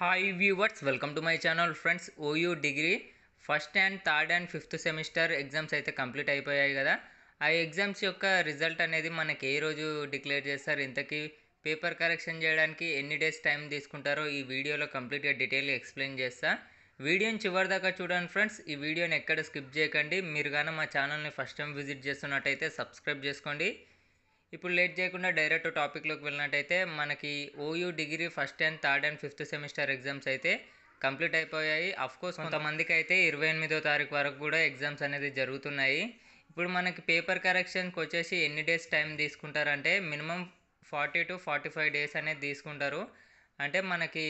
hi viewers welcome to my channel friends OU degree first and third and fifth semester exams అయితే complete అయిపోయాయి కదా ఆ exams యొక్క result అనేది మనకి ఏ రోజు డిక్లేర్ చేస్తారు ఇంతకీ పేపర్ కరెక్షన్ చేయడానికి ఎన్ని డేస్ టైం తీసుకుంటారో ఈ వీడియోలో కంప్లీట్గా డీటెయిల్గా ఎక్స్ప్లెయిన్ చేస్తా వీడియోని చివరిదాకా చూడండి ఫ్రెండ్స్ ఈ వీడియోని ఎక్కడ స్కిప్ చేయకండి మీరు కానీ మా ఛానల్ని ఫస్ట్ టైం విజిట్ చేస్తున్నట్టయితే సబ్స్క్రైబ్ చేసుకోండి ఇప్పుడు లేట్ చేయకుండా డైరెక్ట్ టాపిక్లోకి వెళ్ళినట్టయితే మనకి OU degree first and third and fifth semester exams అయితే కంప్లీట్ అయిపోయాయి అఫ్కోర్స్ కొంతమందికి అయితే ఇరవై ఎనిమిదో తారీఖు వరకు కూడా ఎగ్జామ్స్ అనేది జరుగుతున్నాయి ఇప్పుడు మనకి పేపర్ కరెక్షన్కి వచ్చేసి ఎన్ని డేస్ టైం తీసుకుంటారంటే minimum forty to forty five days అనేది తీసుకుంటారు అంటే మనకి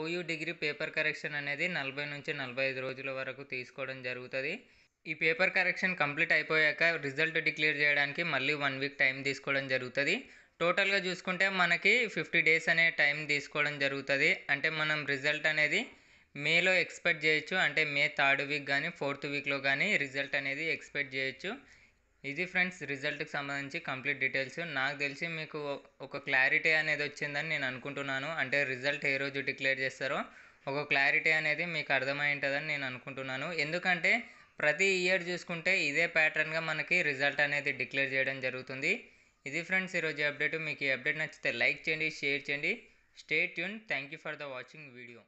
ఓయూ డిగ్రీ పేపర్ కరెక్షన్ అనేది నలభై నుంచి నలభై ఐదు రోజుల వరకు తీసుకోవడం జరుగుతుంది ఈ పేపర్ కరెక్షన్ కంప్లీట్ అయిపోయాక రిజల్ట్ డిక్లేర్ చేయడానికి మళ్ళీ వన్ వీక్ టైం తీసుకోవడం జరుగుతుంది టోటల్గా చూసుకుంటే మనకి ఫిఫ్టీ డేస్ అనే టైం తీసుకోవడం జరుగుతుంది అంటే మనం రిజల్ట్ అనేది మేలో ఎక్స్పెక్ట్ చేయొచ్చు అంటే మే థర్డ్ వీక్ కానీ ఫోర్త్ వీక్లో కానీ రిజల్ట్ అనేది ఎక్స్పెక్ట్ చేయొచ్చు ఇది ఫ్రెండ్స్ రిజల్ట్కి సంబంధించి కంప్లీట్ డీటెయిల్స్ నాకు తెలిసి మీకు ఒక క్లారిటీ అనేది వచ్చిందని నేను అనుకుంటున్నాను అంటే రిజల్ట్ ఏ రోజు డిక్లేర్ చేస్తారో ఒక క్లారిటీ అనేది మీకు అర్థమై ఉంటుందని నేను అనుకుంటున్నాను ఎందుకంటే ప్రతి ఇయర్ చూసుకుంటే ఇదే ప్యాటర్న్గా మనకి రిజల్ట్ అనేది డిక్లేర్ చేయడం జరుగుతుంది ఇది ఫ్రెండ్స్ ఈరోజు అప్డేట్ మీకు ఈ అప్డేట్ నచ్చితే లైక్ చేయండి షేర్ చేయండి స్టేట్ యూన్ thank you for the watching video